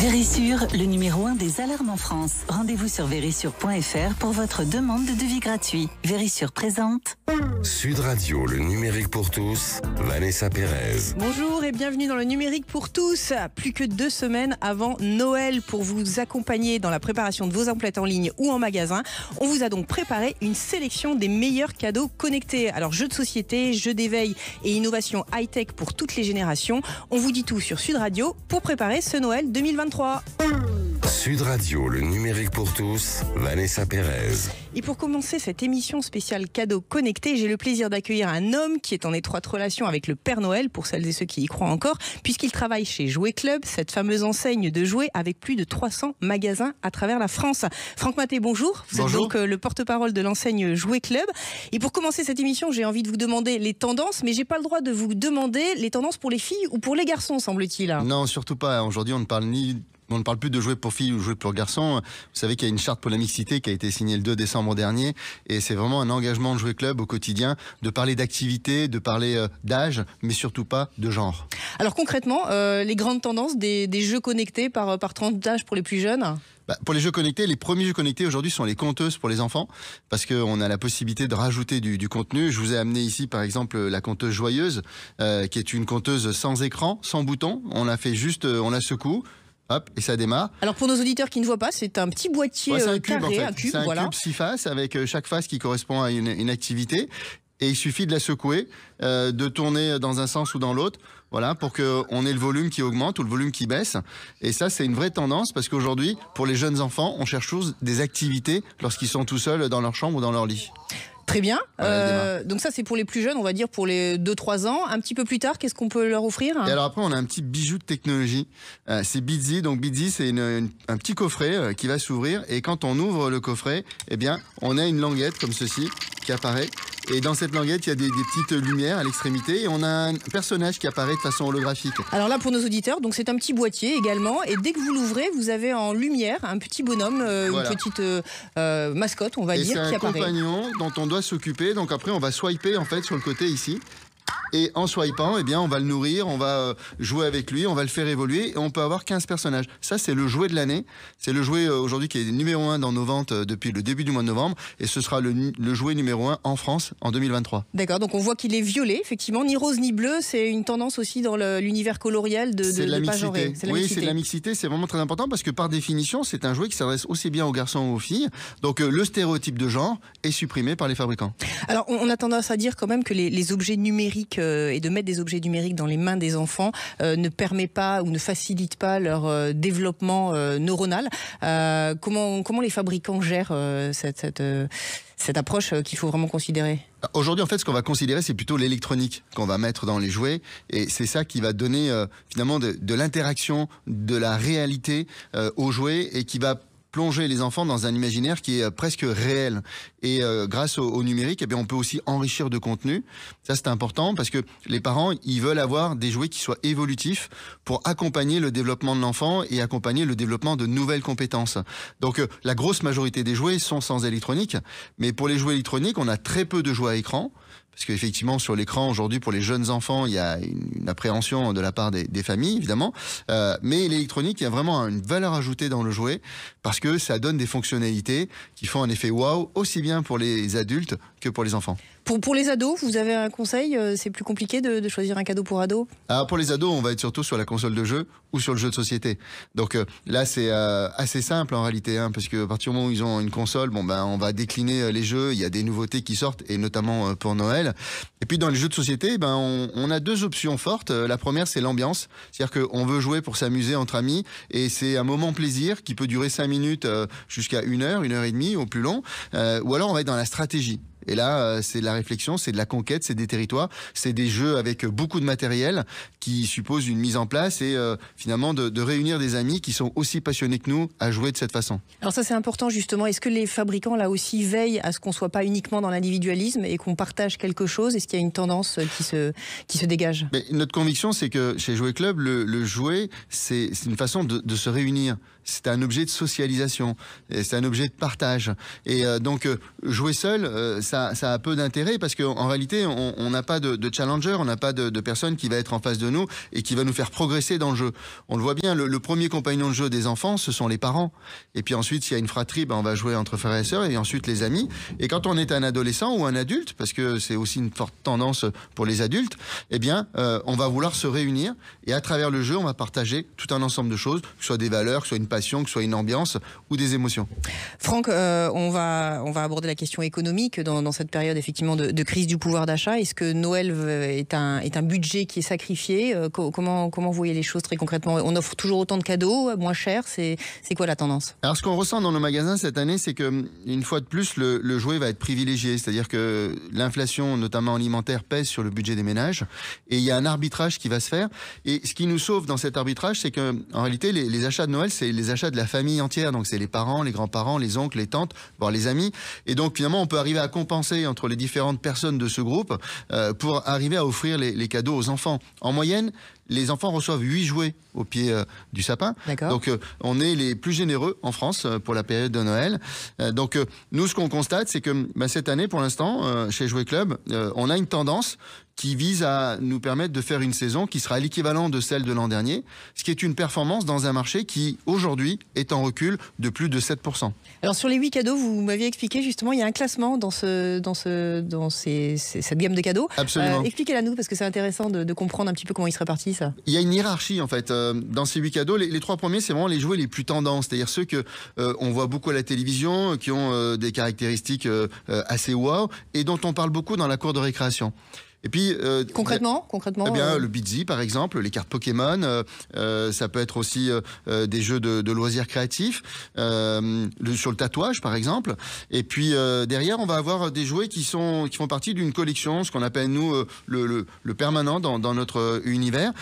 Vérissure, le numéro 1 des alarmes en France. Rendez-vous sur vérissure.fr pour votre demande de devis gratuit. Vérissure présente. Sud Radio, le numérique pour tous, Vanessa Pérez. Bonjour et bienvenue dans le numérique pour tous. Plus que deux semaines avant Noël pour vous accompagner dans la préparation de vos emplettes en ligne ou en magasin. On vous a donc préparé une sélection des meilleurs cadeaux connectés. Alors jeux de société, jeux d'éveil et innovation high-tech pour toutes les générations. On vous dit tout sur Sud Radio pour préparer ce Noël 2023. 3. Sud Radio, le numérique pour tous, Vanessa Pérez. Et pour commencer cette émission spéciale cadeau connecté, j'ai le plaisir d'accueillir un homme qui est en étroite relation avec le Père Noël, pour celles et ceux qui y croient encore, puisqu'il travaille chez Jouet Club, cette fameuse enseigne de jouets avec plus de 300 magasins à travers la France. Franck Maté, bonjour. Vous êtes donc euh, le porte-parole de l'enseigne Jouet Club. Et pour commencer cette émission, j'ai envie de vous demander les tendances, mais j'ai pas le droit de vous demander les tendances pour les filles ou pour les garçons, semble-t-il. Non, surtout pas. Aujourd'hui, on ne parle ni on ne parle plus de jouer pour filles ou jouer pour garçons. Vous savez qu'il y a une charte pour la mixité qui a été signée le 2 décembre dernier. Et c'est vraiment un engagement de Jouer Club au quotidien de parler d'activité, de parler euh, d'âge, mais surtout pas de genre. Alors concrètement, euh, les grandes tendances des, jeux connectés par, par tranche d'âge pour les plus jeunes bah, pour les jeux connectés, les premiers jeux connectés aujourd'hui sont les conteuses pour les enfants, parce qu'on a la possibilité de rajouter du, contenu. Je vous ai amené ici, par exemple, la conteuse joyeuse, euh, qui est une conteuse sans écran, sans bouton. On la fait juste, on la secoue, Hop, et ça démarre. Alors pour nos auditeurs qui ne voient pas, c'est un petit boîtier ouais, euh, un cube, carré, un cube, un six faces avec euh, chaque face qui correspond à une, activité. Et il suffit de la secouer, euh, de tourner dans un sens ou dans l'autre, voilà, pour qu'on ait le volume qui augmente ou le volume qui baisse. Et ça, c'est une vraie tendance parce qu'aujourd'hui, pour les jeunes enfants, on cherche des activités lorsqu'ils sont tout seuls dans leur chambre ou dans leur lit. Très bien. Euh, donc ça, c'est pour les plus jeunes, on va dire pour les 2-3 ans. Un petit peu plus tard, qu'est-ce qu'on peut leur offrir Et alors après, on a un petit bijou de technologie. Euh, c'est Bizzy. Donc Bizzy, c'est un petit coffret euh, qui va s'ouvrir. Et quand on ouvre le coffret, eh bien, on a une languette comme ceci apparaît. Et dans cette languette, il y a des, petites lumières à l'extrémité et on a un personnage qui apparaît de façon holographique. Alors là, pour nos auditeurs, donc c'est un petit boîtier également. Et dès que vous l'ouvrez, vous avez en lumière un petit bonhomme, euh, une petite euh, euh, mascotte, on va dire, qui apparaît. un compagnon dont on doit s'occuper. Donc après, on va swiper en fait sur le côté ici. Et en swipant, eh bien, on va le nourrir, on va euh, jouer avec lui, on va le faire évoluer et on peut avoir 15 personnages. Ça, c'est le jouet de l'année. C'est le jouet euh, aujourd'hui qui est numéro 1 dans nos ventes euh, depuis le début du mois de novembre et ce sera le, jouet numéro 1 en France en 2023. D'accord, donc on voit qu'il est violet, effectivement, ni rose ni bleu. C'est une tendance aussi dans l'univers coloriel de, de, la, mixité. oui, c'est la mixité, c'est vraiment très important parce que par définition, c'est un jouet qui s'adresse aussi bien aux garçons aux filles. Donc le stéréotype de genre est supprimé par les fabricants. Alors on a tendance à dire quand même que les objets numériques euh, et de mettre des objets numériques dans les mains des enfants euh, ne permet pas ou ne facilite pas leur euh, développement neuronal. comment, comment les fabricants gèrent cette, cette, cette approche qu'il faut vraiment considérer Aujourd'hui, en fait, ce qu'on va considérer, c'est plutôt l'électronique qu'on va mettre dans les jouets. Et c'est ça qui va donner finalement de, l'interaction, de la réalité aux jouets et qui va plonger les enfants dans un imaginaire qui est euh, presque réel. Et euh, grâce au, numérique, eh bien, on peut aussi enrichir de contenu. Ça, c'est important parce que les parents, ils veulent avoir des jouets qui soient évolutifs pour accompagner le développement de l'enfant et accompagner le développement de nouvelles compétences. Donc, euh, la grosse majorité des jouets sont sans électronique. Mais pour les jouets électroniques, on a très peu de jouets à écran. Parce qu'effectivement, sur l'écran, aujourd'hui, pour les jeunes enfants, il y a une, appréhension de la part des, familles, évidemment. Euh, mais l'électronique, il y a vraiment une valeur ajoutée dans le jouet, parce que ça donne des fonctionnalités qui font un effet wow aussi bien pour les adultes que pour les enfants. Pour, les ados, vous avez un conseil euh, C'est plus compliqué de, choisir un cadeau pour ados Pour les ados, on va être surtout sur la console de jeu ou sur le jeu de société. Donc euh, là, c'est euh, assez simple en réalité, hein, parce que à partir du moment où ils ont une console, bon ben on va décliner les jeux. Il y a des nouveautés qui sortent, et notamment pour Noël. Et puis dans les jeux de société, ben on, a deux options fortes. La première, c'est l'ambiance, c'est-à-dire qu'on veut jouer pour s'amuser entre amis, et c'est un moment plaisir qui peut durer 5 minutes jusqu'à une heure, une heure et demie au plus long. ou alors on va être dans la stratégie. Et là, euh, c'est de la réflexion, c'est de la conquête, c'est des territoires, c'est des jeux avec beaucoup de matériel qui suppose une mise en place et euh, finalement de, réunir des amis qui sont aussi passionnés que nous à jouer de cette façon. Alors ça, c'est important justement. Est-ce que les fabricants là aussi veillent à ce qu'on soit pas uniquement dans l'individualisme et qu'on partage quelque chose Est-ce qu'il y a une tendance euh, qui se qui se dégage Notre conviction, c'est que chez Jouer Club, le, jouer c'est une façon de, se réunir. C'est un objet de socialisation, c'est un objet de partage. Et donc jouer seul, ça ça, a peu d'intérêt parce qu'en réalité, on n'a pas de, challenger, on n'a pas de, personne qui va être en face de nous et qui va nous faire progresser dans le jeu. On le voit bien, le, premier compagnon de jeu des enfants, ce sont les parents. Et puis ensuite, s'il y a une fratrie, ben, on va jouer entre frères et sœurs et ensuite les amis. Et quand on est un adolescent ou un adulte, parce que c'est aussi une forte tendance pour les adultes, eh bien, euh, on va vouloir se réunir et à travers le jeu, on va partager tout un ensemble de choses, que ce soit des valeurs, que ce soit une passion, que ce soit une ambiance ou des émotions. Franck, euh, on, va, on va aborder la question économique dans dans cette période effectivement de, crise du pouvoir d'achat. Est-ce que Noël est un, est un budget qui est sacrifié euh, Comment comment vous voyez les choses très concrètement On offre toujours autant de cadeaux, euh, moins cher. C'est quoi la tendance Alors ce qu'on ressent dans nos magasins cette année, c'est que mm, une fois de plus le, jouet va être privilégié, c'est-à-dire que l'inflation, notamment alimentaire, pèse sur le budget des ménages et il y a un arbitrage qui va se faire. Et ce qui nous sauve dans cet arbitrage, c'est que en réalité les, les achats de Noël, c'est les achats de la famille entière. Donc c'est les parents, les grands-parents, les oncles, les tantes, voire les amis. Et donc finalement, on peut arriver à comprendre entre les différentes personnes de ce groupe euh, pour arriver à offrir les, cadeaux aux enfants. En moyenne, les enfants reçoivent 8 jouets au pied euh, du sapin. Donc euh, on est les plus généreux en France pour la période de Noël. donc nous, ce qu'on constate, c'est que bah, cette année, pour l'instant, chez Jouets Club, on a une tendance qui vise à nous permettre de faire une saison qui sera l'équivalent de celle de l'an dernier, ce qui est une performance dans un marché qui, aujourd'hui, est en recul de plus de 7%. Alors sur les 8 cadeaux, vous m'aviez expliqué justement, il y a un classement dans, ce, dans, ce, dans cette gamme de cadeaux. Absolument. Euh, expliquez-la nous, parce que c'est intéressant de, comprendre un petit peu comment il se répartit ça. Il y a une hiérarchie, en fait. Euh, dans ces 8 cadeaux, les, trois premiers, c'est vraiment les jouets les plus tendances, c'est-à-dire ceux que euh, on voit beaucoup à la télévision, qui ont des caractéristiques assez wow, et dont on parle beaucoup dans la cour de récréation. Et puis euh, concrètement, concrètement, eh bien euh, le Bizi par exemple, les cartes Pokémon, euh, ça peut être aussi des jeux de, de loisirs créatifs, sur le tatouage par exemple. Et puis derrière, on va avoir des jouets qui sont qui font partie d'une collection, ce qu'on appelle nous le, le, permanent dans, dans notre univers,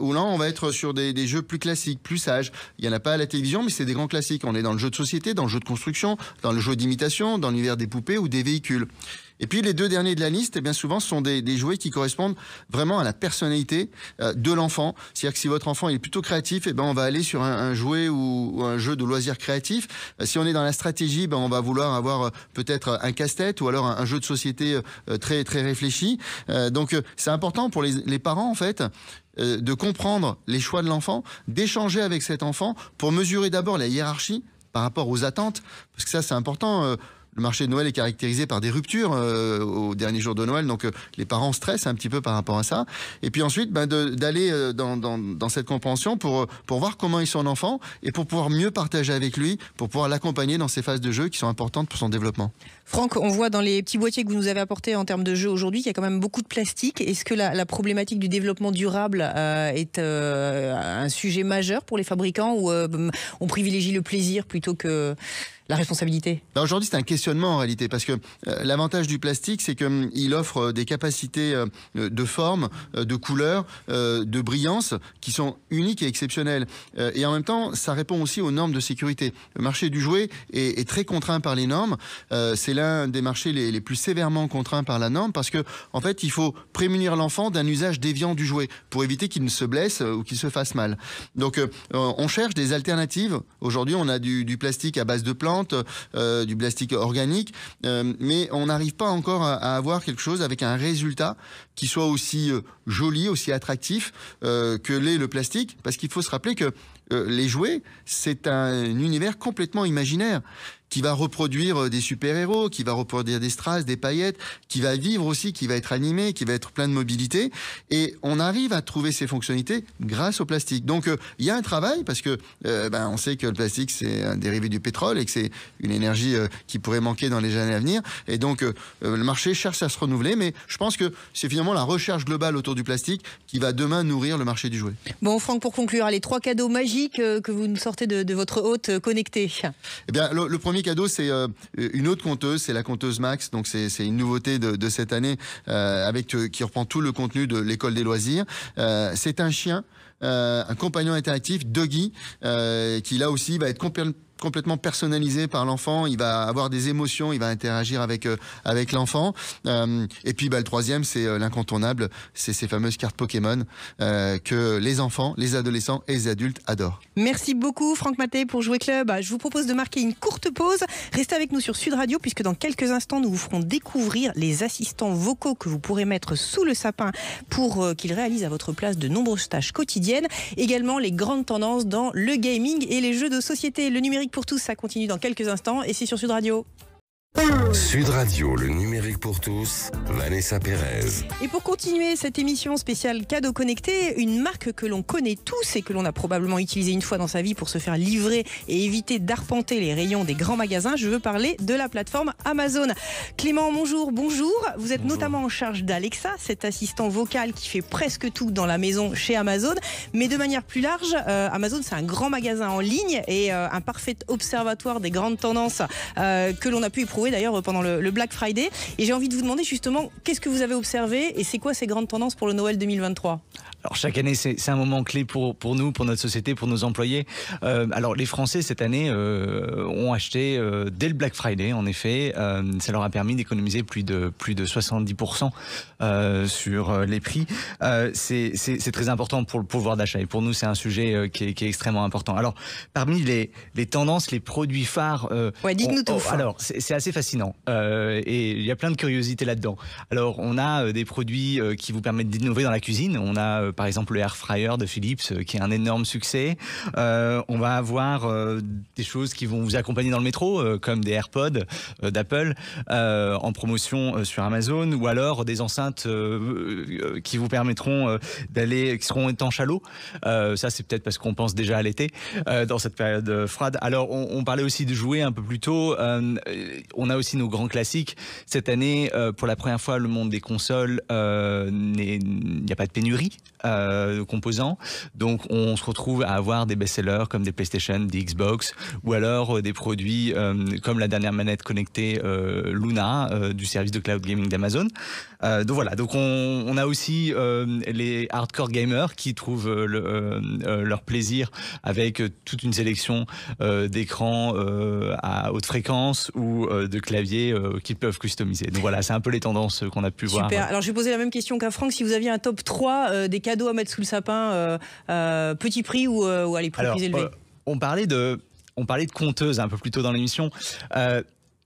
où là on va être sur des, des, jeux plus classiques, plus sages. Il y en a pas à la télévision, mais c'est des grands classiques. On est dans le jeu de société, dans le jeu de construction, dans le jeu d'imitation, dans l'univers des poupées ou des véhicules. Et puis les deux derniers de la liste, eh bien souvent, sont des, jouets qui correspondent vraiment à la personnalité euh, de l'enfant. C'est-à-dire que si votre enfant est plutôt créatif, eh ben on va aller sur un, jouet ou, un jeu de loisirs créatifs. Euh, si on est dans la stratégie, ben on va vouloir avoir euh, peut-être un casse-tête ou alors un, jeu de société très très réfléchi. donc c'est important pour les, les parents en fait de comprendre les choix de l'enfant, d'échanger avec cet enfant pour mesurer d'abord la hiérarchie par rapport aux attentes, parce que ça c'est important le marché de Noël est caractérisé par des ruptures euh, au dernier jour de Noël, donc euh, les parents stressent un petit peu par rapport à ça. Et puis ensuite, ben, d'aller euh, dans, cette compréhension pour, pour voir comment ils sont enfant et pour pouvoir mieux partager avec lui, pour pouvoir l'accompagner dans ces phases de jeu qui sont importantes pour son développement. Franck, on voit dans les petits boîtiers que vous nous avez apportés en termes de jeu aujourd'hui qu'il y a quand même beaucoup de plastique. Est-ce que la, problématique du développement durable est un sujet majeur pour les fabricants ou on privilégie le plaisir plutôt que la responsabilité ben, Aujourd'hui, c'est un questionnement en réalité, parce que euh, l'avantage du plastique, c'est qu'il hum, offre euh, des capacités euh, de forme, de couleur, de brillance, qui sont uniques et exceptionnelles. et en même temps, ça répond aussi aux normes de sécurité. Le marché du jouet est, très contraint par les normes. c'est l'un des marchés les, plus sévèrement contraints par la norme, parce que en fait, il faut prémunir l'enfant d'un usage déviant du jouet pour éviter qu'il ne se blesse ou qu'il se fasse mal. Donc, on cherche des alternatives. Aujourd'hui, on a du, du plastique à base de plantes euh, du plastique organique, euh, mais on n'arrive pas encore à, avoir quelque chose avec un résultat qui soit aussi euh, joli, aussi attractif que l'est le plastique, parce qu'il faut se rappeler que les jouets, c'est un univers complètement imaginaire qui va reproduire euh, des super-héros, qui va reproduire des strass, des paillettes, qui va vivre aussi, qui va être animé, qui va être plein de mobilité. Et on arrive à trouver ces fonctionnalités grâce au plastique. Donc euh, il y a un travail parce que euh, ben, on sait que le plastique c'est un dérivé du pétrole et que c'est une énergie qui pourrait manquer dans les années à venir. Et donc le marché cherche à se renouveler, mais je pense que c'est finalement la recherche globale autour du plastique qui va demain nourrir le marché du jouet. Bon Franck, pour conclure, les trois cadeaux magiques que vous nous sortez de, votre hôte connectée. Eh bien le premier cadeau, c'est euh, une autre conteuse, c'est la conteuse Max. Donc c'est une nouveauté de, cette année euh, avec euh, qui reprend tout le contenu de l'école des loisirs. c'est un chien. un compagnon interactif, Doggy, qui là aussi va être complètement complètement personnalisé par l'enfant. Il va avoir des émotions, il va interagir avec euh, avec l'enfant. Euh, et puis bah, le troisième, c'est euh, l'incontournable, c'est ces fameuses cartes Pokémon que les enfants, les adolescents et les adultes adorent. Merci beaucoup Franck Maté pour Jouer Club. Bah, je vous propose de marquer une courte pause. Restez avec nous sur Sud Radio puisque dans quelques instants, nous vous ferons découvrir les assistants vocaux que vous pourrez mettre sous le sapin pour qu'ils réalisent à votre place de nombreuses tâches quotidiennes. Également les grandes tendances dans le gaming et les jeux de société, le numérique pour tous, ça continue dans quelques instants et c'est sur Sud Radio. Sud Radio, le numérique pour tous, Vanessa Pérez. Et pour continuer cette émission spéciale Cadeau Connecté, une marque que l'on connaît tous et que l'on a probablement utilisée une fois dans sa vie pour se faire livrer et éviter d'arpenter les rayons des grands magasins, je veux parler de la plateforme Amazon. Clément, bonjour, bonjour. Vous êtes notamment en charge d'Alexa, cet assistant vocal qui fait presque tout dans la maison chez Amazon. Mais de manière plus large, euh, Amazon, c'est un grand magasin en ligne et euh, un parfait observatoire des grandes tendances euh, que l'on a pu éprouver d'ailleurs pendant le, Black Friday. Et j'ai envie de vous demander justement, qu'est-ce que vous avez observé et c'est quoi ces grandes tendances pour le Noël 2023 alors chaque année, c'est un moment clé pour, pour nous, pour notre société, pour nos employés. Euh, alors les Français, cette année, euh, ont acheté euh, dès le Black Friday, en effet. ça leur a permis d'économiser plus de, plus de 70% sur les prix. c'est très important pour le pouvoir d'achat. Et pour nous, c'est un sujet qui est, extrêmement important. Alors, parmi les, les tendances, les produits phares... ouais, dites-nous tout. Oh, alors, c'est assez fascinant. et il y a plein de curiosités là-dedans. Alors, on a des produits qui vous permettent d'innover dans la cuisine. On a euh, par exemple le air fryer de Philips, euh, qui est un énorme succès. Euh, on va avoir des choses qui vont vous accompagner dans le métro, comme des AirPods d'Apple en promotion sur Amazon, ou alors des enceintes qui vous permettront d'aller, qui seront en chalot ça, c'est peut-être parce qu'on pense déjà à l'été dans cette période froide. Alors, on, parlait aussi de jouer un peu plus tôt. on a aussi nos grands classiques. Cette année, pour la première fois, le monde des consoles, il n'y a pas de pénurie euh, composants. Donc on se retrouve à avoir des best-sellers comme des PlayStation, des Xbox, ou alors euh, des produits euh, comme la dernière manette connectée Luna du service de cloud gaming d'Amazon. Euh, donc voilà, donc on, a aussi euh, les hardcore gamers qui trouvent euh, le, leur plaisir avec toute une sélection d'écrans à haute fréquence ou de claviers qu'ils peuvent customiser. Donc voilà, c'est un peu les tendances qu'on a pu voir. Super. Alors je vais poser la même question qu'à Franck, si vous aviez un top 3 des cadeaux à mettre sous le sapin, petit prix ou, à les prix élevés. on parlait de on parlait de conteuse un peu plus tôt dans l'émission.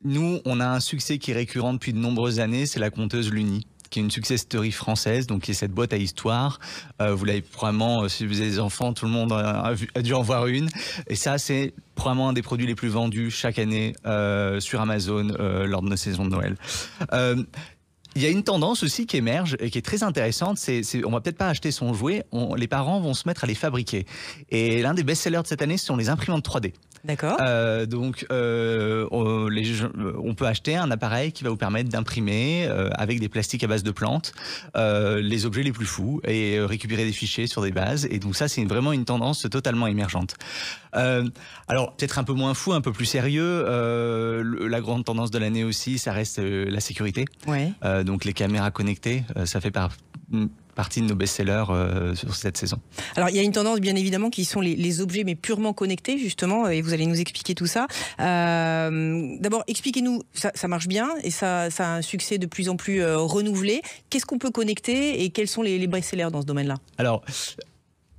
Nous, on a un succès qui est récurrent depuis de nombreuses années, c'est la conteuse Luni, qui est une success story française, donc qui est cette boîte à histoire. Euh, vous l'avez probablement, euh, si vous avez des enfants, tout le monde a, dû en voir une. Et ça, c'est probablement un des produits les plus vendus chaque année euh, sur Amazon lors de nos saisons de Noël. il y a une tendance aussi qui émerge et qui est très intéressante, c'est on va peut-être pas acheter son jouet, les parents vont se mettre à les fabriquer. Et l'un des best-sellers de cette année, ce sont les imprimantes 3D. D'accord. Euh, donc, euh, euh, on, peut acheter un appareil qui va vous permettre d'imprimer avec des plastiques à base de plantes les objets les plus fous et récupérer des fichiers sur des bases. Et donc ça, c'est vraiment une tendance totalement émergente. alors, peut-être un peu moins fou, un peu plus sérieux. la grande tendance de l'année aussi, ça reste la sécurité. donc les caméras connectées, ça fait par partie de nos best-sellers euh, sur cette saison. Alors il y a une tendance bien évidemment qui sont les, objets mais purement connectés justement et vous allez nous expliquer tout ça. Euh, d'abord expliquez-nous, ça, marche bien et ça, a un succès de plus en plus euh, renouvelé. Qu'est-ce qu'on peut connecter et quels sont les, best-sellers dans ce domaine-là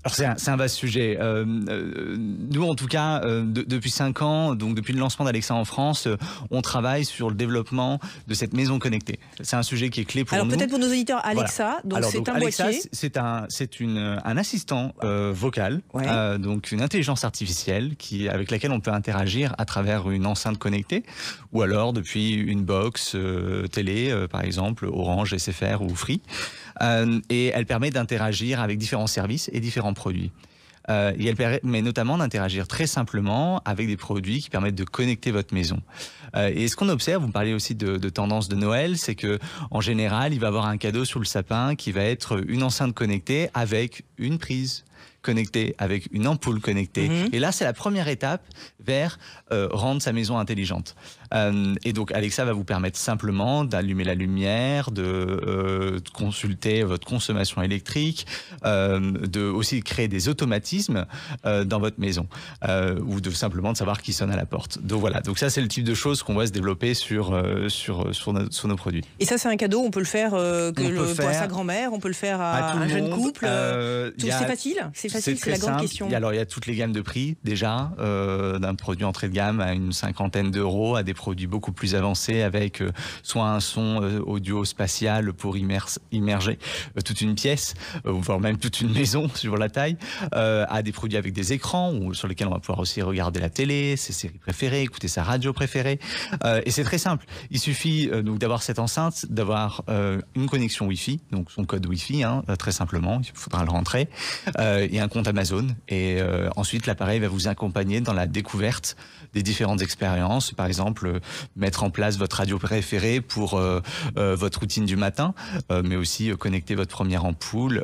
c'est un, vaste sujet. Euh, euh nous, en tout cas, euh, depuis cinq ans, donc depuis le lancement d'Alexa en France, euh, on travaille sur le développement de cette maison connectée. C'est un sujet qui est clé pour nous. Alors peut-être pour nos auditeurs, Alexa, Donc c'est un Alexa, c'est un, c'est une un assistant vocal, ouais. donc une intelligence artificielle qui avec laquelle on peut interagir à travers une enceinte connectée, ou alors depuis une box télé, par exemple Orange, SFR ou Free. Euh, et elle permet d'interagir avec différents services et différents produits. Euh, et elle permet notamment d'interagir très simplement avec des produits qui permettent de connecter votre maison. Euh, et ce qu'on observe, vous parlez aussi de, tendance de Noël, c'est que en général, il va y avoir un cadeau sous le sapin qui va être une enceinte connectée avec une prise connectée, avec une ampoule connectée. Mhm. Et là, c'est la première étape vers rendre sa maison intelligente. Euh, et donc Alexa va vous permettre simplement d'allumer la lumière, de, euh, consulter votre consommation électrique, euh, de aussi créer des automatismes dans votre maison, ou de simplement de savoir qui sonne à la porte. Donc voilà, donc ça c'est le type de choses qu'on va se développer sur, sur, sur, nos, sur, nos produits. Et ça c'est un cadeau, on peut le faire que pour sa grand-mère, on peut le faire à, un jeune couple. c'est facile, c'est facile, c'est la grande question. alors il y a toutes les gammes de prix déjà, d'un produit entrée de gamme à une cinquantaine d'euros, à des produits produits beaucoup plus avancés avec euh, soit un son euh, audio spatial pour immerger euh, toute une pièce, voire même toute une maison sur la taille, à des produits avec des écrans ou sur lesquels on va pouvoir aussi regarder la télé, ses séries préférées, écouter sa radio préférée. et c'est très simple. Il suffit donc d'avoir cette enceinte, d'avoir une connexion Wi-Fi, donc son code Wi-Fi, hein, très simplement, il faudra le rentrer, et un compte Amazon. Et ensuite, l'appareil va vous accompagner dans la découverte des différentes expériences, par exemple euh, mettre en place votre radio préférée pour euh, euh, votre routine du matin, mais aussi connecter votre première ampoule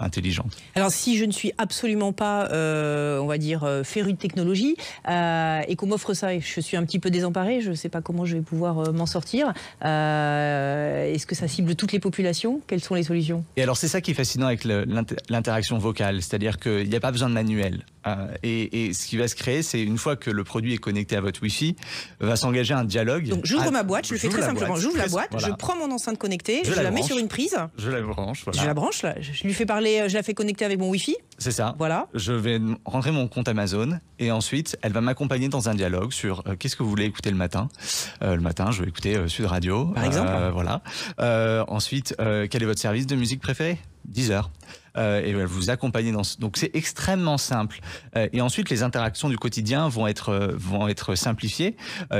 intelligente. Alors si je ne suis absolument pas, on va dire, féru de technologie et qu'on m'offre ça, et je suis un petit peu désemparée, je ne sais pas comment je vais pouvoir m'en sortir. Est-ce que ça cible toutes les populations Quelles sont les solutions Et alors c'est ça qui est fascinant avec l'interaction vocale, c'est-à-dire qu'il n'y a pas besoin de manuel. Et, ce qui va se créer, c'est une fois que le produit est connecté à votre Wi-Fi, va s'engager un dialogue. Donc j'ouvre ah, ma boîte, je le fais très simplement. J'ouvre la boîte, je prends mon enceinte connectée, je, la, mets sur une prise. Je la branche, Je la branche, là. je lui fais parler, euh, je la fais connecter avec mon Wi-Fi. C'est ça. Voilà. Je vais rentrer mon compte Amazon et ensuite elle va m'accompagner dans un dialogue sur euh, qu'est-ce que vous voulez écouter le matin. Euh, le matin, je vais écouter Sud Radio. Par exemple. voilà. ensuite, quel est votre service de musique préféré 10 heures. Euh, et vous accompagner. dans ce... Donc c'est extrêmement simple. Euh, et ensuite, les interactions du quotidien vont être, euh, vont être simplifiées.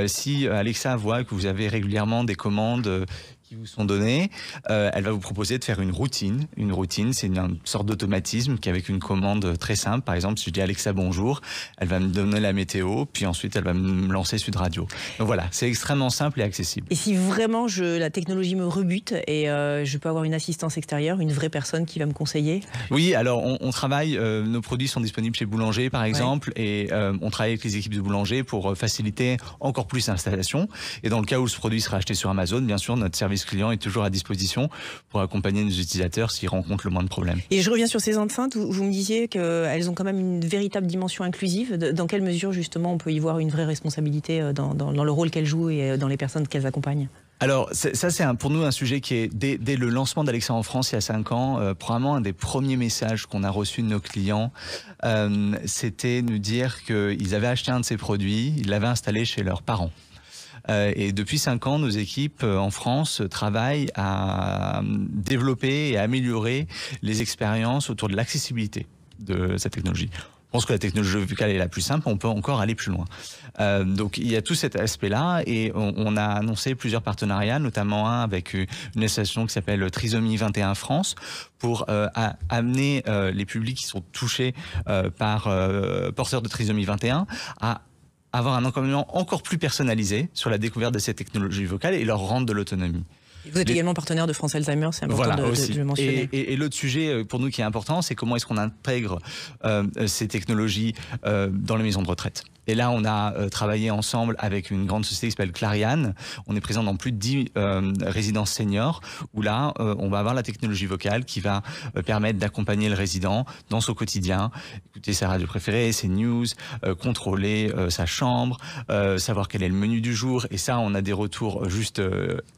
si Alexa voit que vous avez régulièrement des commandes qui vous sont données. Euh, elle va vous proposer de faire une routine. Une routine, c'est une, sorte d'automatisme qui, avec une commande très simple, par exemple, si je dis Alexa bonjour, elle va me donner la météo, puis ensuite elle va me lancer Sud Radio. Donc voilà, c'est extrêmement simple et accessible. Et si vraiment je, la technologie me rebute et euh, je peux avoir une assistance extérieure, une vraie personne qui va me conseiller Oui, alors on, travaille, euh, nos produits sont disponibles chez Boulanger par exemple, et on travaille avec les équipes de Boulanger pour faciliter encore plus l'installation. Et dans le cas où ce produit sera acheté sur Amazon, bien sûr, notre service client est toujours à disposition pour accompagner nos utilisateurs s'ils rencontrent le moins de problèmes. Et je reviens sur ces enceintes, vous me disiez qu'elles ont quand même une véritable dimension inclusive. Dans quelle mesure justement on peut y voir une vraie responsabilité euh, dans, le rôle qu'elles jouent et euh, dans les personnes qu'elles accompagnent alors ça c'est pour nous un sujet qui est dès, le lancement d'Alexa en France il y a 5 ans, euh, probablement un des premiers messages qu'on a reçus de nos clients, c'était nous dire qu'ils avaient acheté un de ces produits, ils l'avaient installé chez leurs parents. Euh, et depuis cinq ans, nos équipes euh, en France travaillent à euh, développer et à améliorer les expériences autour de l'accessibilité de cette technologie. Je pense que la technologie vocale est la plus simple, on peut encore aller plus loin. donc il y a tout cet aspect-là et on, a annoncé plusieurs partenariats, notamment un avec une association qui s'appelle Trisomie 21 France pour amener les publics qui sont touchés par porteurs de trisomie 21 à avoir un accompagnement encore plus personnalisé sur la découverte de ces technologies vocales et leur rendre de l'autonomie. Vous êtes également partenaire de France Alzheimer, c'est important de, le mentionner. Et, l'autre sujet euh, pour nous qui est important, c'est comment est-ce qu'on intègre euh, euh, ces technologies dans les maisons de retraite. Et là, on a euh, travaillé ensemble avec une grande société qui s'appelle Clariane. On est présent dans plus de 10 euh, résidences seniors où là, euh, on va avoir la technologie vocale qui va permettre d'accompagner le résident dans son quotidien. Écouter sa radio préférée, ses news, contrôler sa chambre, savoir quel est le menu du jour. Et ça, on a des retours juste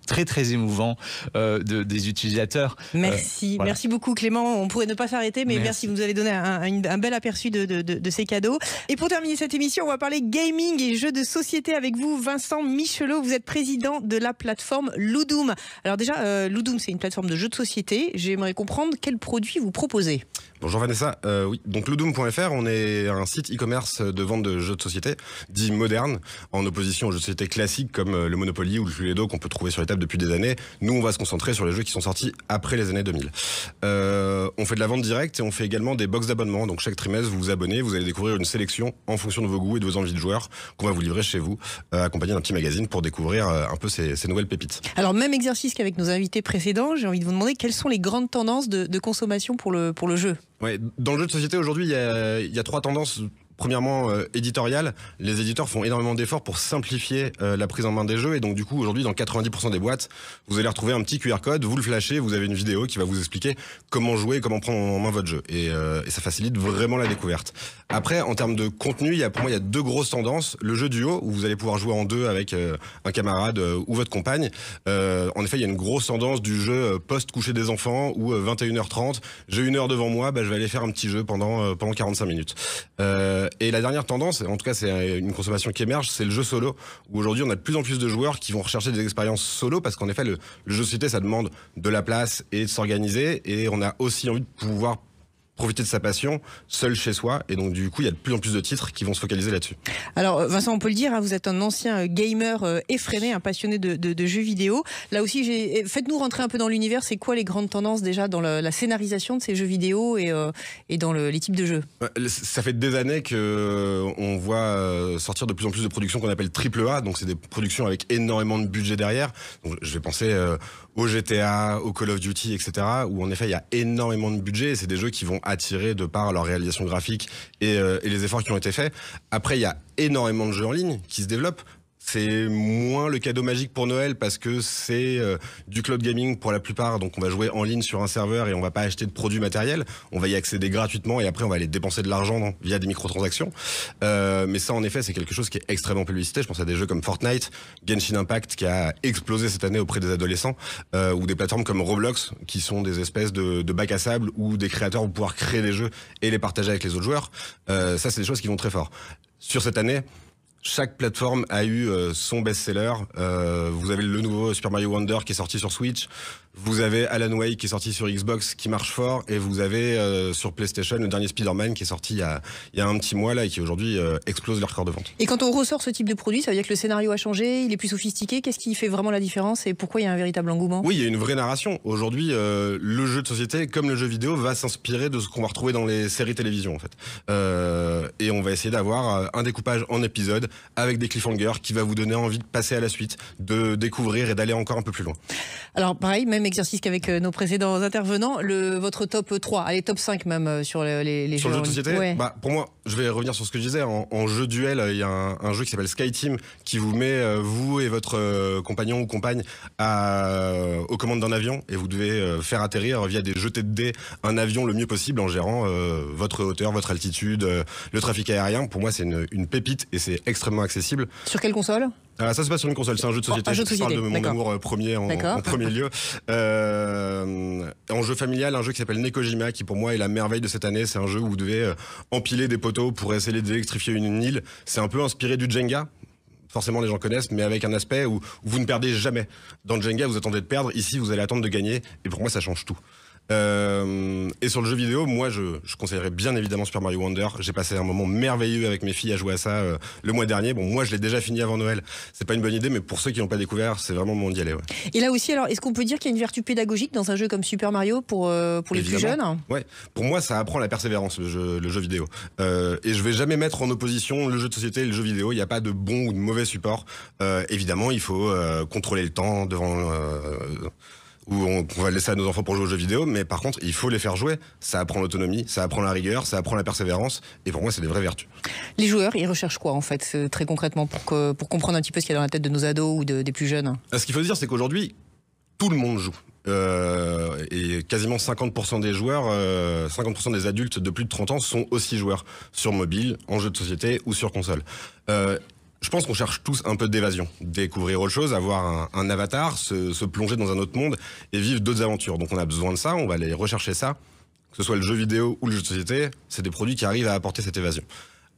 très, très émouvants des utilisateurs. Merci. Merci beaucoup, Clément. On pourrait ne pas s'arrêter, mais merci. vous nous avez donné un, bel aperçu de, de, ces cadeaux. Et pour terminer cette émission, on va parler gaming et jeux de société avec vous, Vincent Michelot. Vous êtes président de la plateforme Ludum. Alors déjà, euh, Ludum, c'est une plateforme de jeux de société. J'aimerais comprendre quels produits vous proposez. Bonjour Vanessa. Euh, oui, donc ludum.fr, on est un site e-commerce de vente de jeux de société, dit moderne, en opposition aux jeux de société classiques comme euh, le Monopoly ou le Cluedo qu'on peut trouver sur les tables depuis des années. Nous, on va se concentrer sur les jeux qui sont sortis après les années 2000. on fait de la vente directe et on fait également des box d'abonnement. Donc chaque trimestre, vous vous abonnez, vous allez découvrir une sélection en fonction de vos goûts et de vos envies de joueurs qu'on va vous livrer chez vous, euh, accompagné d'un petit magazine pour découvrir euh, un peu ces, nouvelles pépites. Alors, même exercice qu'avec nos invités précédents, j'ai envie de vous demander quelles sont les grandes tendances de, consommation pour le, pour le jeu. dans le jeu de société aujourd'hui, il y a trois tendances premièrement euh, éditorial, les éditeurs font énormément d'efforts pour simplifier euh, la prise en main des jeux et donc du coup aujourd'hui dans 90% des boîtes, vous allez retrouver un petit QR code, vous le flashez, vous avez une vidéo qui va vous expliquer comment jouer, comment prendre en main votre jeu euh, et, ça facilite vraiment la découverte. Après en termes de contenu, il y a pour moi il y a deux grosses tendances, le jeu duo où vous allez pouvoir jouer en deux avec un camarade ou votre compagne. en effet, il y a une grosse tendance du jeu post coucher des enfants où 21h30, j'ai une heure devant moi, bah, je vais aller faire un petit jeu pendant pendant 45 minutes. Euh, et la dernière tendance, en tout cas c'est une consommation qui émerge, c'est le jeu solo, où aujourd'hui on a de plus en plus de joueurs qui vont rechercher des expériences solo, parce qu'en effet le, jeu cité société ça demande de la place et de s'organiser, et on a aussi envie de pouvoir profiter de sa passion seul chez soi. Et donc, du coup, il y a de plus en plus de titres qui vont se focaliser là-dessus. Alors, Vincent, on peut le dire, hein, vous êtes un ancien euh, gamer euh, effréné, un passionné de, jeux vidéo. Là aussi, eh, faites-nous rentrer un peu dans l'univers. C'est quoi les grandes tendances déjà dans la, scénarisation de ces jeux vidéo et, euh, dans les types de jeux Ça fait des années qu'on voit sortir de plus en plus de productions qu'on appelle triple A. Donc, c'est des productions avec énormément de budget derrière. je vais penser au GTA, au Call of Duty, etc. Où en effet, il y a énormément de budget. C'est des jeux qui vont attirés de par leur réalisation graphique et, euh, et les efforts qui ont été faits. Après, il y a énormément de jeux en ligne qui se développent. C'est moins le cadeau magique pour Noël parce que c'est euh, du cloud gaming pour la plupart. Donc on va jouer en ligne sur un serveur et on va pas acheter de produits matériels. On va y accéder gratuitement et après on va aller dépenser de l'argent via des microtransactions. Euh, mais ça en effet c'est quelque chose qui est extrêmement publicité. Je pense à des jeux comme Fortnite, Genshin Impact qui a explosé cette année auprès des adolescents euh, ou des plateformes comme Roblox qui sont des espèces de, de bac à sable où des créateurs vont pouvoir créer des jeux et les partager avec les autres joueurs. Euh, ça c'est des choses qui vont très fort. Sur cette année, chaque plateforme a eu euh, son best-seller. Euh, vous avez le nouveau Super Mario Wonder qui est sorti sur Switch. Vous avez Alan Way qui est sorti sur Xbox qui marche fort. Et vous avez euh, sur PlayStation le dernier Spider-Man qui est sorti il y, a, un petit mois là et qui aujourd'hui explose leur record de vente. Et quand on ressort ce type de produit, ça veut dire que le scénario a changé, il est plus sophistiqué. Qu'est-ce qui fait vraiment la différence et pourquoi il y a un véritable engouement Oui, il y a une vraie narration. Aujourd'hui, le jeu de société, comme le jeu vidéo, va s'inspirer de ce qu'on va retrouver dans les séries télévision en fait. et on va essayer d'avoir un découpage en épisodes avec des cliffhangers qui va vous donner envie de passer à la suite, de découvrir et d'aller encore un peu plus loin. Alors pareil, même exercice qu'avec euh, nos précédents intervenants, le, votre top 3, allez top 5 même euh, sur les, les jeux, de société bah, Pour moi, je vais revenir sur ce que je disais, en, jeu duel, il y a un, jeu qui s'appelle Sky Team qui vous met, euh, vous et votre compagnon ou compagne, à, aux commandes d'un avion et vous devez faire atterrir via des jetés de dés un avion le mieux possible en gérant votre hauteur, votre altitude, le trafic aérien. Pour moi, c'est une, une pépite et c'est extrêmement accessible. Sur quelle console ah, ça se passe sur une console, c'est un jeu de oh, société. de Je parle de mon amour euh, premier en, premier lieu. Euh, en jeu familial, un jeu qui s'appelle Nekojima, qui pour moi est la merveille de cette année. C'est un jeu où vous devez euh, empiler des poteaux pour essayer d'électrifier une île. C'est un peu inspiré du Jenga, forcément les gens connaissent, mais avec un aspect où, vous ne perdez jamais. Dans le Jenga, vous attendez de perdre, ici vous allez attendre de gagner, et pour moi ça change tout. Euh, et sur le jeu vidéo, moi, je, je, conseillerais bien évidemment Super Mario Wonder. J'ai passé un moment merveilleux avec mes filles à jouer à ça euh, le mois dernier. Bon, moi, je l'ai déjà fini avant Noël. C'est pas une bonne idée, mais pour ceux qui n'ont pas découvert, c'est vraiment le moment d'y aller. Ouais. Et là aussi, alors, est-ce qu'on peut dire qu'il y a une vertu pédagogique dans un jeu comme Super Mario pour, euh, pour les plus jeunes Ouais. Pour moi, ça apprend la persévérance, le jeu, le jeu vidéo. Euh, et je vais jamais mettre en opposition le jeu de société et le jeu vidéo. Il n'y a pas de bon ou de mauvais support. évidemment, il faut contrôler le temps devant où on va laisser à nos enfants pour jouer aux jeux vidéo, mais par contre, il faut les faire jouer. Ça apprend l'autonomie, ça apprend la rigueur, ça apprend la persévérance, et pour moi, c'est des vraies vertus. Les joueurs, ils recherchent quoi, en fait, euh, très concrètement, pour, comprendre un petit peu ce qu'il y a dans la tête de nos ados ou des plus jeunes euh, Ce qu'il faut dire, c'est qu'aujourd'hui, tout le monde joue. Euh, et quasiment 50% des joueurs, 50% des adultes de plus de 30 ans sont aussi joueurs sur mobile, en jeu de société ou sur console. Je pense qu'on cherche tous un peu d'évasion, découvrir autre chose, avoir un, avatar, se, se, plonger dans un autre monde et vivre d'autres aventures. Donc on a besoin de ça, on va aller rechercher ça. Que ce soit le jeu vidéo ou le jeu de société, c'est des produits qui arrivent à apporter cette évasion.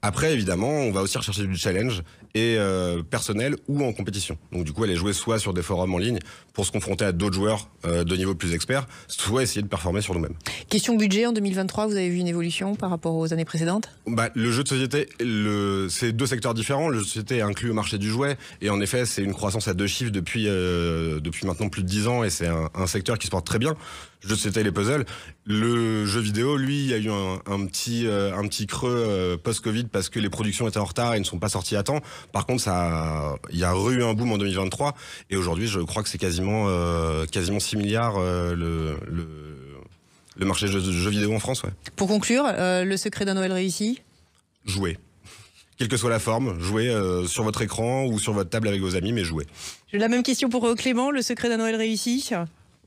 Après, évidemment, on va aussi rechercher du challenge et euh, personnel ou en compétition. Donc, du coup, aller jouer soit sur des forums en ligne pour se confronter à d'autres joueurs euh, de niveau plus expert, soit essayer de performer sur nous-mêmes. Question budget en 2023, vous avez vu une évolution par rapport aux années précédentes bah, Le jeu de société, le... c'est deux secteurs différents. Le jeu de société inclus au marché du jouet et en effet, c'est une croissance à deux chiffres depuis, euh, depuis maintenant plus de dix ans et c'est un, un secteur qui se porte très bien je c'était les puzzles. Le jeu vidéo, lui, il y a eu un, euh, petit, creux euh, post-Covid parce que les productions étaient en retard et ne sont pas sorties à temps. Par contre, ça, il y a eu un boom en 2023 et aujourd'hui, je crois que c'est quasiment, 6 euh, milliards le, marché de jeux vidéo en France. Pour conclure, le secret d'un Noël réussi Jouer quelle que soit la forme, jouer sur votre écran ou sur votre table avec vos amis, mais jouer. J'ai la même question pour Clément, le secret d'un Noël réussi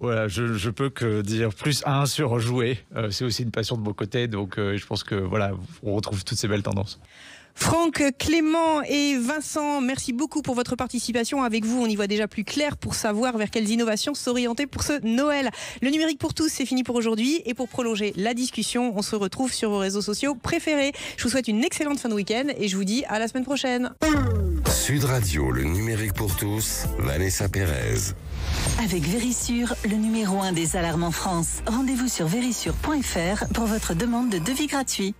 voilà, je, peux que dire plus un sur jouer. Euh, c'est aussi une passion de mon côté, donc euh, je pense que voilà, on retrouve toutes ces belles tendances. Franck, Clément et Vincent, merci beaucoup pour votre participation. Avec vous, on y voit déjà plus clair pour savoir vers quelles innovations s'orienter pour ce Noël. Le numérique pour tous, c'est fini pour aujourd'hui. Et pour prolonger la discussion, on se retrouve sur vos réseaux sociaux préférés. Je vous souhaite une excellente fin de week-end et je vous dis à la semaine prochaine. Sud Radio, le numérique pour tous, Vanessa Pérez. Avec Vérissure, le numéro 1 des alarmes en France. Rendez-vous sur vérissure.fr pour votre demande de devis gratuit.